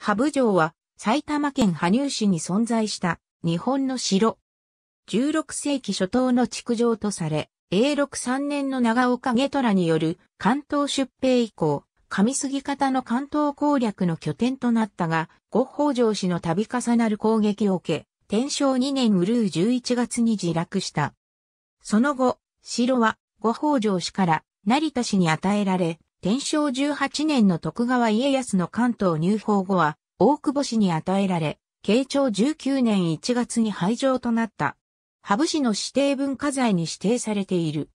羽生城は埼玉県羽生市に存在した日本の城。16世紀初頭の築城とされ、永禄3年の長岡下虎による関東出兵以降、上杉方の関東攻略の拠点となったが、五北条氏の度重なる攻撃を受け、天正2年うるう11月に自落した。その後、城は五北条氏から成田氏に与えられ、天正18年の徳川家康の関東入宝後は、大久保氏に与えられ、慶長19年1月に廃城となった。羽生市の指定文化財に指定されている。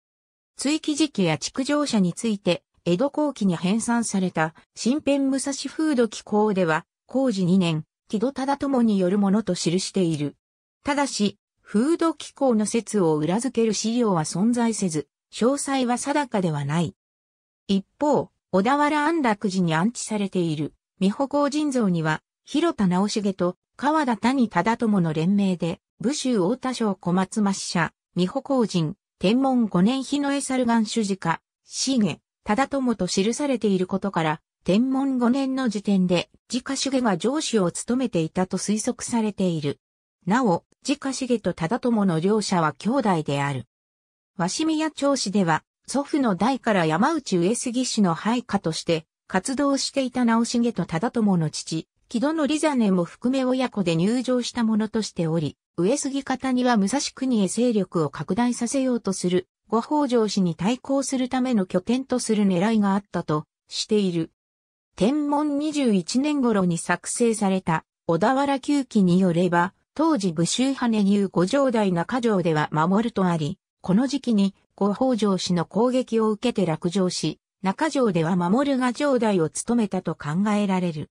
追記時期や築城者について、江戸後期に編纂された新編武蔵風土紀行では、工事2年、木戸忠友によるものと記している。ただし、風土紀行の説を裏付ける資料は存在せず、詳細は定かではない。一方、小田原安楽寺に安置されている、美保公人像には、広田直重と川田谷忠友の連名で、武州大田省小松増社、美保公人、天文五年日の江猿岩主事家、重、忠友と記されていることから、天文五年の時点で、自家家が上司を務めていたと推測されている。なお、自家家と忠友の両者は兄弟である。鷲宮町市では、祖父の代から山内上杉氏の配下として活動していた直重と忠友の父、木戸のリザネも含め親子で入場したものとしており、上杉方には武蔵国へ勢力を拡大させようとする、ご北条氏に対抗するための拠点とする狙いがあったとしている。天文21年頃に作成された小田原旧記によれば、当時武州羽入五条台中城では守るとあり、この時期に向北条氏の攻撃を受けて落城し、中城では守るが城代を務めたと考えられる。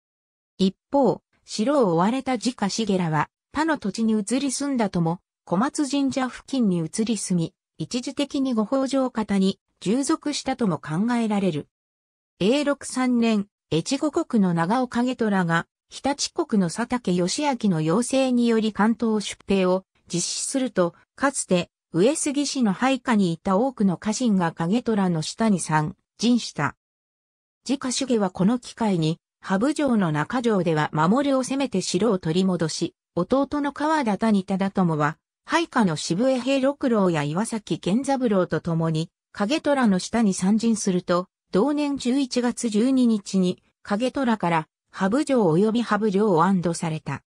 一方、城を追われた自家茂らは、他の土地に移り住んだとも、小松神社付近に移り住み、一時的にご北条方に従属したとも考えられる。永禄三年、越後国の長尾景虎が、日立国の佐竹義明の要請により関東出兵を実施すると、かつて上杉氏の配下にいた多くの家臣が影虎の下に参陣した。自家主義はこの機会に、羽生城の中城では守りを攻めて城を取り戻し、弟の川田谷忠友は、配下の渋江平六郎や岩崎健三郎と共に、影虎の下に参陣すると、同年11月12日に、影虎から、ハブ城及びハブ城を安堵された。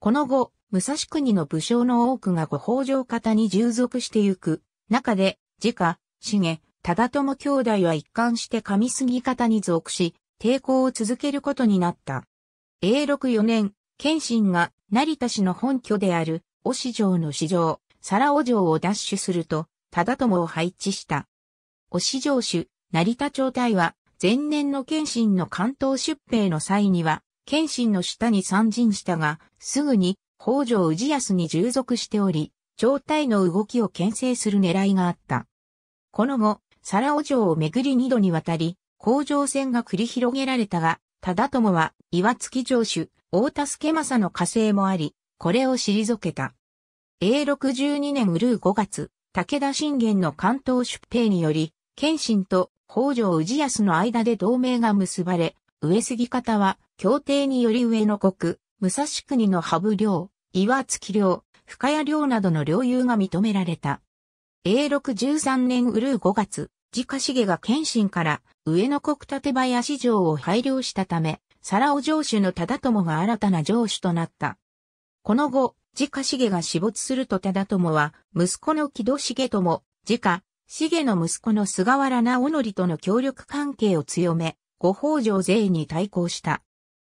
この後、武蔵国の武将の多くが御法上方に従属してゆく。中で、自家、重、忠友兄弟は一貫して神杉方に属し、抵抗を続けることになった。永禄4年、謙信が成田氏の本拠である、御市城の市場、皿尾城を奪取すると、忠友を配置した。御市城主、成田町体は、前年の謙信の関東出兵の際には、謙信の下に参陣したが、すぐに北条氏康に従属しており、朝体の動きを牽制する狙いがあった。この後、皿尾城をめぐり二度にわたり、工場戦が繰り広げられたが、忠友は岩月城主、大田助政の火星もあり、これを退けた。永禄12年うるう5月、武田信玄の関東出兵により、謙信と北条氏康の間で同盟が結ばれ、上杉方は、協定により上の国、武蔵国の羽生領、岩月領、深谷領などの領有が認められた。永禄13年うる5月、自家茂が謙信から上野国立林城を拝領したため、皿尾城主の忠友が新たな城主となった。この後、自家茂が死没すると忠友は、息子の木戸茂友、自家、茂の息子の菅原直則との協力関係を強め、ご北条税に対抗した。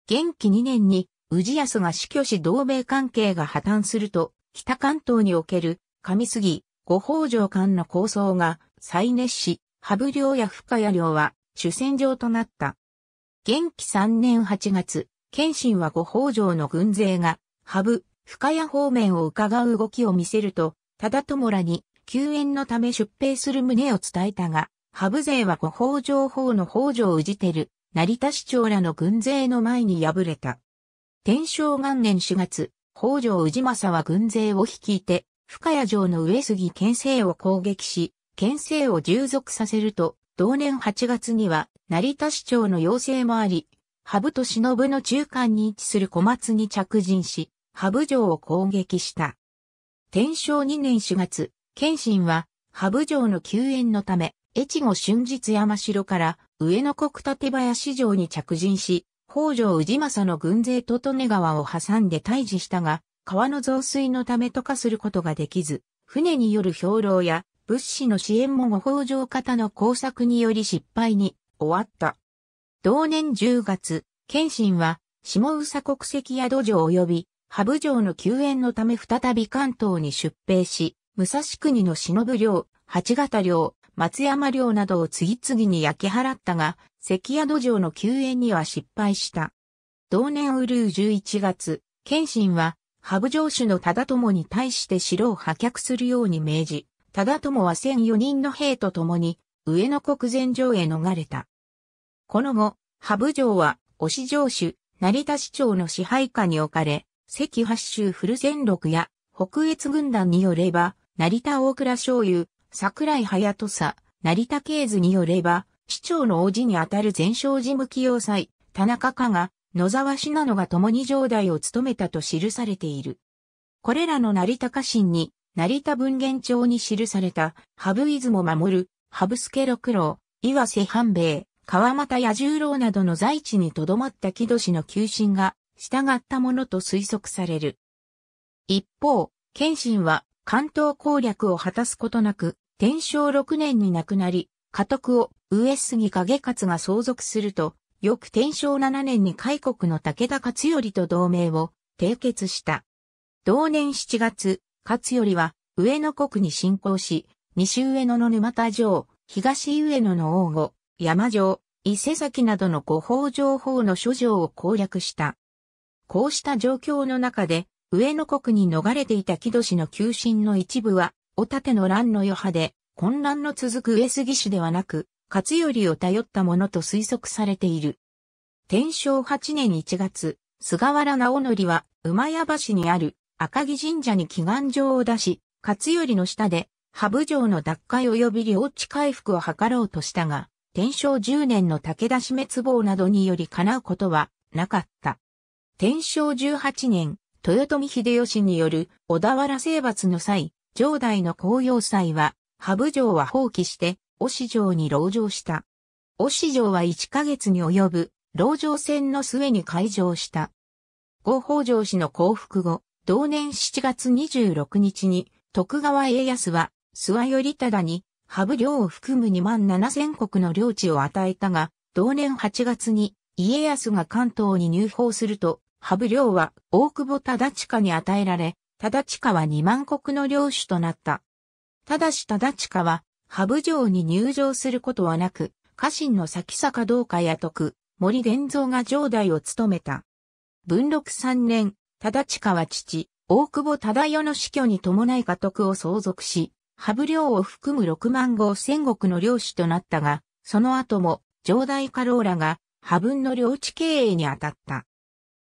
元気2年に宇治康が死去し同盟関係が破綻すると、北関東における上杉、五宝城間の構想が再熱し、羽生領や深谷領は主戦場となった。元気3年8月、謙信は五宝城の軍勢が、羽生、深谷方面を伺う動きを見せると、忠友らに救援のため出兵する旨を伝えたが、羽生勢は五宝城方の宝城条氏てる、成田市長らの軍勢の前に敗れた。天正元年4月、北条氏政は軍勢を率いて、深谷城の上杉県政を攻撃し、県政を従属させると、同年8月には、成田市長の要請もあり、羽生と忍の中間に位置する小松に着陣し、羽生城を攻撃した。天正2年4月、謙信は、羽生城の救援のため、越後春日山城から上野国立林城に着陣し、北条氏政の軍勢と利根川を挟んで退治したが、川の増水のためとかすることができず、船による兵糧や物資の支援もご北条方の工作により失敗に終わった。同年10月、謙信は下宇佐国籍宿城及び羽生城の救援のため再び関東に出兵し、武蔵国の忍領、八方領、松山領などを次々に焼き払ったが、関屋土の救援には失敗した。同年ウルー11月、謙信は、ハブ城主の忠友に対して城を破却するように命じ、忠友は1004人の兵と共に、上野国前城へ逃れた。この後、ハブ城は、押城主、成田市長の支配下に置かれ、関八州古戦六や、北越軍団によれば、成田大倉昭油、桜井隼人佐、成田経図によれば、市長の王子にあたる前商事務起用祭、田中家が、野沢信濃が共に上代を務めたと記されている。これらの成田家臣に、成田文言帳に記された、羽生出も守、羽生助六郎、岩瀬半兵衛、川又彌十郎などの在地に留まった木戸氏の求心が、従ったものと推測される。一方、謙信は関東攻略を果たすことなく、天正六年に亡くなり、家督を上杉景勝が相続すると、翌天正7年に開国の武田勝頼と同盟を締結した。同年7月、勝頼は上野国に侵攻し、西上野の沼田城、東上野の王吾、山城、伊勢崎などの五宝城報の諸城を攻略した。こうした状況の中で、上野国に逃れていた木戸氏の旧臣の一部は、お盾ての乱の余波で、混乱の続く上杉氏ではなく、勝頼を頼ったものと推測されている。天正8年1月、菅原直則は、馬屋橋にある赤城神社に祈願状を出し、勝頼の下で、羽生城の奪回及び領地回復を図ろうとしたが、天正10年の武田氏滅亡などにより叶うことはなかった。天正18年、豊臣秀吉による小田原征伐の際、上代の紅葉祭はハブ城は放棄して、オシ城に籠城した。オシ城は1ヶ月に及ぶ、籠城戦の末に開城した。合法城氏の降伏後、同年7月26日に、徳川家康は、諏訪頼忠に、ハブ領を含む2万7千国の領地を与えたが、同年8月に、家康が関東に入法すると、ハブ領は大久保忠近に与えられ、忠近は2万国の領主となった。ただし忠親は、ハブ城に入城することはなく、家臣の先坂道家や徳、森玄造が城代を務めた。文禄三年、忠親は父、大久保忠世の死去に伴い家督を相続し、ハブ領を含む六万号千石の領主となったが、その後も、城代家老らが、ハブの領地経営に当たった。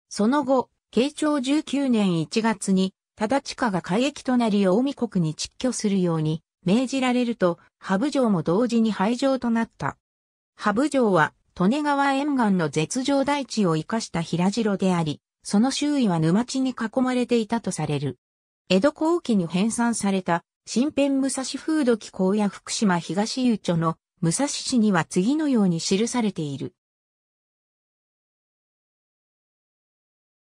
その後、慶長19年1月に、忠親が海役となり大見国に蟄居するように命じられると、ハブ城も同時に廃城となった。ハブ城は、利根川沿岸の絶上大地を生かした平城であり、その周囲は沼地に囲まれていたとされる。江戸後期に編纂された、新編武蔵風土紀行や福島東遊著の武蔵市には次のように記されている。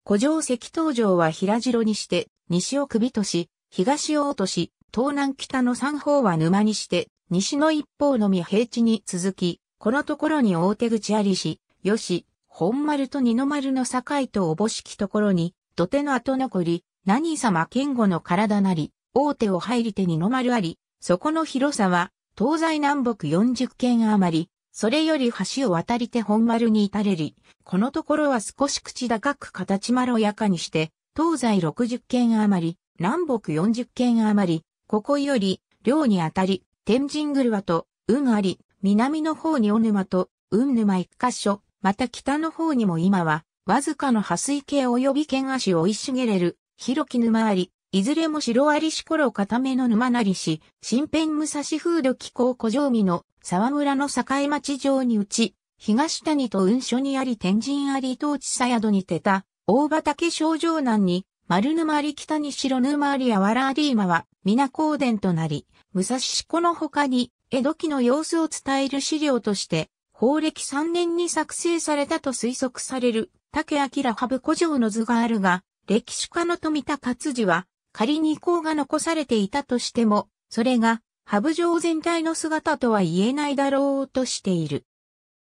古城石東城は平城にして、西を首都し、東を落とし、東南北の三方は沼にして、西の一方のみ平地に続き、このところに大手口ありし、よし、本丸と二の丸の境とおぼしきところに、土手の後残り、何様剣吾の体なり、大手を入り手二の丸あり、そこの広さは、東西南北40軒余り、それより橋を渡りて本丸に至れり、このところは少し口高く形まろやかにして、東西60件余り、南北40件余り、ここより、寮にあたり、天神車と、運あり、南の方にお沼と、運沼一箇所、また北の方にも今は、わずかの破水系及び県足を生い茂れる、広き沼あり、いずれも白ありし頃固めの沼なりし、新編武蔵風土気候古城美の沢村の境町上にうち、東谷と雲所にあり天神あり当地さ宿にてた、大畑小城南に、丸沼り北に白沼ありやわらあり今は、皆公殿となり、武蔵子の他に、江戸期の様子を伝える資料として、法暦3年に作成されたと推測される、竹明ハブ古城の図があるが、歴史家の富田勝次は、仮に遺構が残されていたとしても、それが、ハブ城全体の姿とは言えないだろうとしている。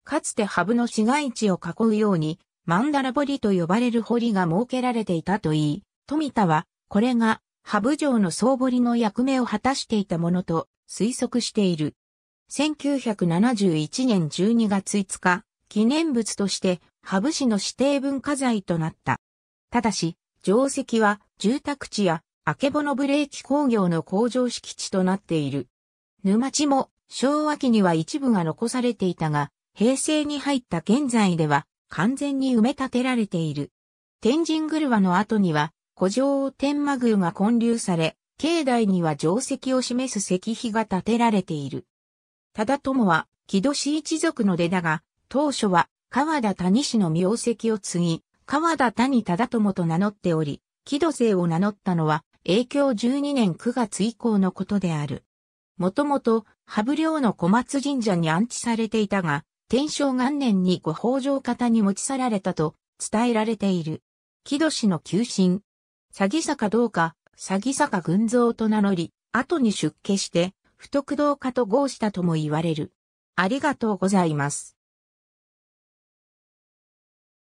かつてハブの市街地を囲うように、マンダラ堀と呼ばれる堀が設けられていたといい、富田は、これが、ハブ城の総堀の役目を果たしていたものと推測している。1971年12月5日、記念物として、ハブ市の指定文化財となった。ただし、定石は住宅地や、あけぼのブレーキ工業の工場敷地となっている。沼地も、昭和期には一部が残されていたが、平成に入った現在では、完全に埋め立てられている。天神車の後には、古城天馬宮が建立され、境内には定石を示す石碑が建てられている。忠友は、木戸氏一族の出だが、当初は、川田谷氏の名跡を継ぎ、川田谷忠友と名乗っており、木戸勢を名乗ったのは、永響12年9月以降のことである。もともと、羽生寮の小松神社に安置されていたが、天正元年にご法条方に持ち去られたと伝えられている。木戸氏の旧臣。詐欺坂どうか、詐欺坂群像と名乗り、後に出家して、不徳道家と合したとも言われる。ありがとうございます。